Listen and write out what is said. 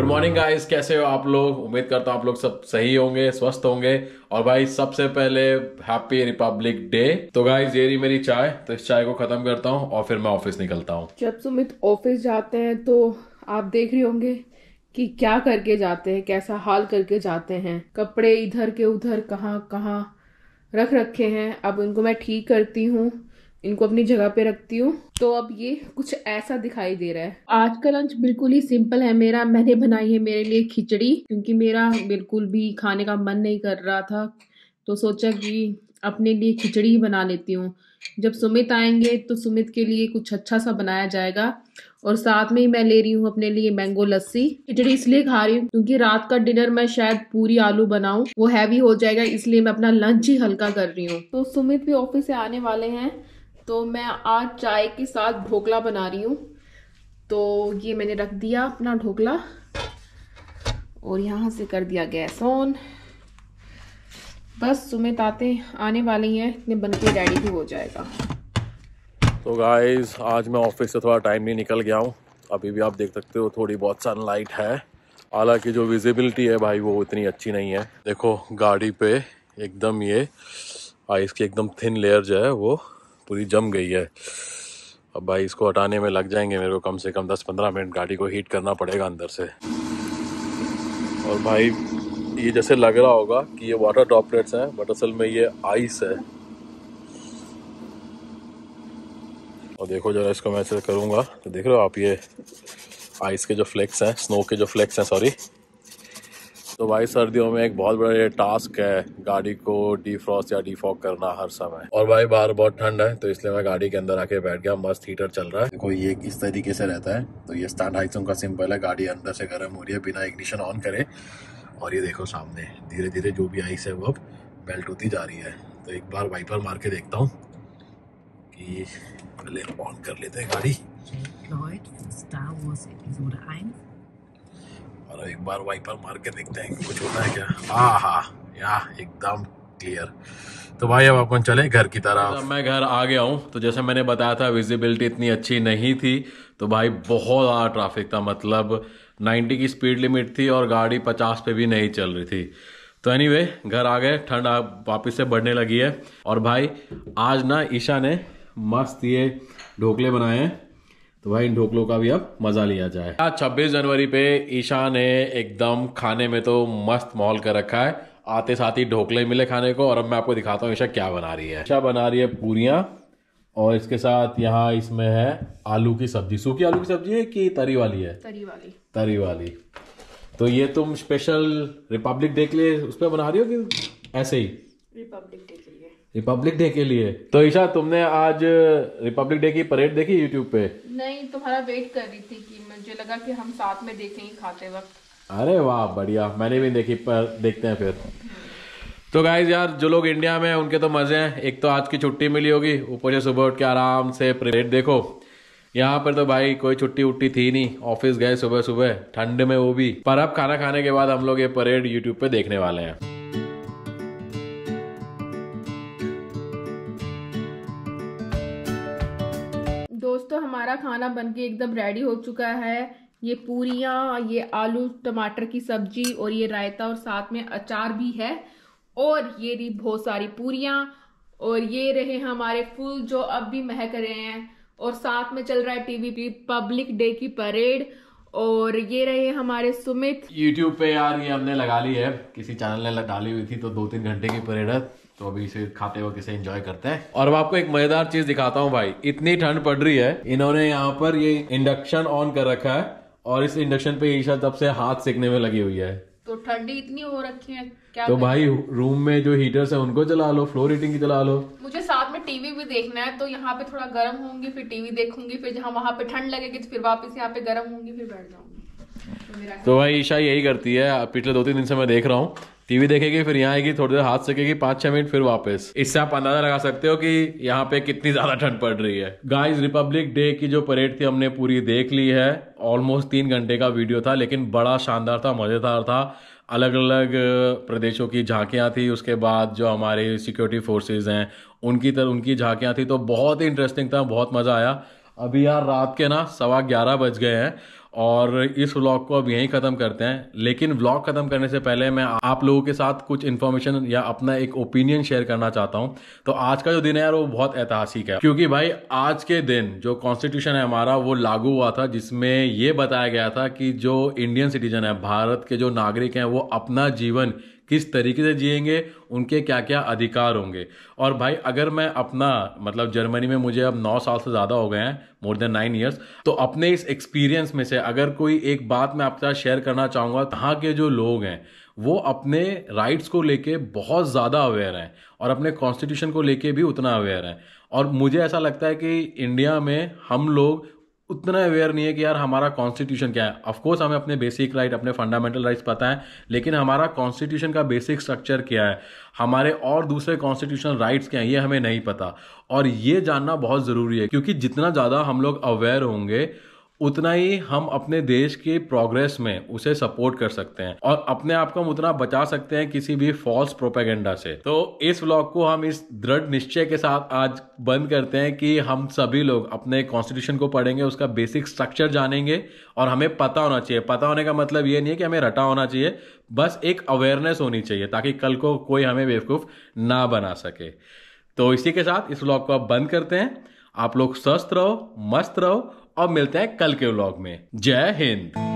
good morning guys कैसे हो आप लोग उम्मीद करता हूँ आप लोग सब सही होंगे स्वस्थ होंगे और भाई सबसे पहले हैप्पी रिपब्लिक डे तो गाइस ये रही मेरी चाय तो इस चाय को खत्म करता हूँ और फिर मैं ऑफिस निकलता हूँ जब सुमित ऑफिस जाते हैं तो आप देख रहे होंगे कि क्या करके जाते हैं कैसा हाल करके जाते हैं कपड़े इधर के उधर कहाँ कहाँ रख रखे हैं अब उनको मैं ठीक करती हूँ इनको अपनी जगह पे रखती हूँ तो अब ये कुछ ऐसा दिखाई दे रहा है आज का लंच बिल्कुल ही सिंपल है मेरा मैंने बनाई है मेरे लिए खिचड़ी क्योंकि मेरा बिल्कुल भी खाने का मन नहीं कर रहा था तो सोचा कि अपने लिए खिचड़ी ही बना लेती हूँ जब सुमित आएंगे तो सुमित के लिए कुछ अच्छा सा बनाया जाएगा और साथ में ही मैं ले रही हूँ अपने लिए मैंगो लस्सी खिचड़ी इसलिए खा रही हूँ क्योंकि रात का डिनर मैं शायद पूरी आलू बनाऊँ वो हैवी हो जाएगा इसलिए मैं अपना लंच ही हल्का कर रही हूँ तो सुमित भी ऑफिस से आने वाले हैं तो मैं आज चाय के साथ ढोकला बना रही हूँ तो ये मैंने रख दिया अपना ढोकला और यहाँ से कर दिया गैस ऑन बस सुमित आते आने वाली हैं इतने बन के रेडी भी हो जाएगा तो गाइस आज मैं ऑफिस से थोड़ा टाइम नहीं निकल गया हूँ अभी भी आप देख सकते हो थोड़ी बहुत सनलाइट है हालांकि जो विजिबिलिटी है भाई वो इतनी अच्छी नहीं है देखो गाड़ी पे एकदम ये आइस की एकदम थिन लेयर जो है वो पूरी जम गई है अब भाई इसको हटाने में लग जाएंगे मेरे को कम से कम 10-15 मिनट गाड़ी को हीट करना पड़ेगा अंदर से और भाई ये जैसे लग रहा होगा कि ये वाटर ड्रॉपलेट्स हैं बट असल में ये आइस है और देखो जरा इसको मैं ऐसे करूँगा तो देख रहे हो आप ये आइस के जो फ्लेक्स हैं स्नो के जो फ्लेक्स हैं सॉरी तो भाई सर्दियों में एक बहुत बड़ा टास्क है गाड़ी को डिफ्रॉस्ट या डिफॉक करना हर समय और भाई बाहर बहुत ठंड है तो इसलिए मैं गाड़ी के अंदर आके बैठ गया मस्त हीटर चल रहा है देखो ये इस तरीके से रहता है तो ये स्टैंड हाइसों का सिंपल है गाड़ी अंदर से गर्म हो रही है बिना इग्निशन ऑन करे और ये देखो सामने धीरे धीरे जो भी आइस है वो बेल्ट मेल्ट होती जा रही है तो एक बार वाइपर मार के देखता हूँ कि ऑन कर लेते हैं गाड़ी Star Wars Episode 1 और एक बार वाइपर मार के देखते हैं कुछ होता है क्या हाँ हाँ यहाँ एकदम क्लियर तो भाई अब अपन चले घर की तरह तो अच्छा, मैं घर आ गया हूँ तो जैसे मैंने बताया था विजिबिलिटी इतनी अच्छी नहीं थी तो भाई बहुत ज़्यादा ट्रैफिक था मतलब 90 की स्पीड लिमिट थी और गाड़ी 50 पे भी नहीं चल रही थी तो एनी anyway, घर आ गए ठंड वापस से बढ़ने लगी है और भाई आज ना ईशा ने मस्त ये ढोकले बनाए हैं तो भाई इन ढोकलों का भी अब मजा लिया जाए छब्बीस जनवरी पे ईशा ने एकदम खाने में तो मस्त माहौल कर रखा है आते साथ ही ढोकले मिले खाने को और अब मैं आपको दिखाता हूँ ईशा क्या बना रही है ईशा बना रही है पूरिया और इसके साथ यहाँ इसमें है आलू की सब्जी सूखी आलू की सब्जी है कि तरी वाली है तरी वाली तरी वाली तो ये तुम स्पेशल रिपब्लिक डे के लिए उस पर बना रही हो कि ऐसे ही रिपब्लिक डे रिपब्लिक डे के लिए तो ईशा तुमने आज रिपब्लिक डे की परेड देखी यूट्यूब पे नहीं तुम्हारा वेट कर रही थी कि मुझे लगा कि हम साथ में देखेंगे खाते वक्त अरे वाह बढ़िया मैंने भी देखी पर देखते हैं फिर तो गाइज यार जो लोग इंडिया में हैं उनके तो मज़े हैं एक तो आज की छुट्टी मिली होगी ऊपर से सुबह उठ के आराम से परेड देखो यहाँ पर तो भाई कोई छुट्टी उट्टी थी नहीं ऑफिस गए सुबह सुबह ठंड में वो भी पर अब खाना खाने के बाद हम लोग ये परेड यूट्यूब पे देखने वाले हैं दोस्तों हमारा खाना बनके एकदम रेडी हो चुका है ये पूरियाँ ये आलू टमाटर की सब्जी और ये रायता और साथ में अचार भी है और ये रही बहुत सारी पूरियाँ और ये रहे हमारे फूल जो अब भी महक रहे हैं और साथ में चल रहा है टीवी पब्लिक डे की परेड और ये रहे हमारे सुमित यूट्यूब पे यार ये हमने लगा ली है किसी चैनल ने डाली हुई थी तो दो तीन घंटे की परेड है तो अभी इसे खाते वक्त इसे एंजॉय करते हैं और अब आपको एक मजेदार चीज दिखाता हूँ भाई इतनी ठंड पड़ रही है इन्होंने यहाँ पर ये इंडक्शन ऑन कर रखा है और इस इंडक्शन पे ईशा तब से हाथ सेकने में लगी हुई है तो ठंडी इतनी हो रखी है क्या तो भाई रूम में जो हीटर्स है उनको चला लो फ्लोर हीटिंग की चला लो मुझे साथ में टीवी भी देखना है तो यहाँ पे थोड़ा गर्म होंगी फिर टीवी देखूंगी फिर जहाँ वहाँ पे ठंड लगेगी तो फिर वापस यहाँ पे गर्म होंगी फिर बैठ जाऊंगी तो भाई ईशा यही करती है पिछले दो तीन दिन से मैं देख रहा हूँ टीवी देखेगी फिर यहाँ आएगी थोड़ी देर हाथ सेकेगी पाँच छह मिनट फिर वापस इससे आप अंदाजा लगा सकते हो कि यहाँ पे कितनी ज्यादा ठंड पड़ रही है गाइस रिपब्लिक डे की जो परेड थी हमने पूरी देख ली है ऑलमोस्ट तीन घंटे का वीडियो था लेकिन बड़ा शानदार था मजेदार था अलग अलग प्रदेशों की झांकियाँ थी उसके बाद जो हमारे सिक्योरिटी फोर्सेज हैं उनकी तरह उनकी झांकियाँ थी तो बहुत ही इंटरेस्टिंग था बहुत मज़ा आया अभी यार रात के ना सवा ग्यारह बज गए हैं और इस व्लॉग को अब यहीं ख़त्म करते हैं लेकिन व्लॉग ख़त्म करने से पहले मैं आप लोगों के साथ कुछ इन्फॉर्मेशन या अपना एक ओपिनियन शेयर करना चाहता हूं तो आज का जो दिन है यार वो बहुत ऐतिहासिक है क्योंकि भाई आज के दिन जो कॉन्स्टिट्यूशन है हमारा वो लागू हुआ था जिसमें ये बताया गया था कि जो इंडियन सिटीजन है भारत के जो नागरिक हैं वो अपना जीवन किस तरीके से जिएंगे उनके क्या क्या अधिकार होंगे और भाई अगर मैं अपना मतलब जर्मनी में मुझे अब नौ साल से ज़्यादा हो गए हैं मोर देन नाइन ईयर्स तो अपने इस एक्सपीरियंस में से अगर कोई एक बात मैं आपके साथ शेयर करना चाहूँगा कहाँ के जो लोग हैं वो अपने राइट्स को लेके बहुत ज़्यादा अवेयर हैं और अपने कॉन्स्टिट्यूशन को लेके भी उतना अवेयर हैं और मुझे ऐसा लगता है कि इंडिया में हम लोग उतना अवेयर नहीं है कि यार हमारा कॉन्स्टिट्यूशन क्या है ऑफकोर्स हमें अपने बेसिक राइट अपने फंडामेंटल राइट्स पता है लेकिन हमारा कॉन्स्टिट्यूशन का बेसिक स्ट्रक्चर क्या है हमारे और दूसरे कॉन्स्टिट्यूशनल राइट्स क्या हैं ये हमें नहीं पता और ये जानना बहुत ज़रूरी है क्योंकि जितना ज़्यादा हम लोग अवेयर होंगे उतना ही हम अपने देश के प्रोग्रेस में उसे सपोर्ट कर सकते हैं और अपने आप को हम उतना बचा सकते हैं किसी भी फॉल्स प्रोपेगेंडा से तो इस व्लॉग को हम इस दृढ़ निश्चय के साथ आज बंद करते हैं कि हम सभी लोग अपने कॉन्स्टिट्यूशन को पढ़ेंगे उसका बेसिक स्ट्रक्चर जानेंगे और हमें पता होना चाहिए पता होने का मतलब ये नहीं है कि हमें रटा होना चाहिए बस एक अवेयरनेस होनी चाहिए ताकि कल को कोई हमें बेवकूफ़ ना बना सके तो इसी के साथ इस व्लॉग को आप बंद करते हैं आप लोग स्वस्थ रहो मस्त रहो अब मिलते हैं कल के व्लॉग में जय हिंद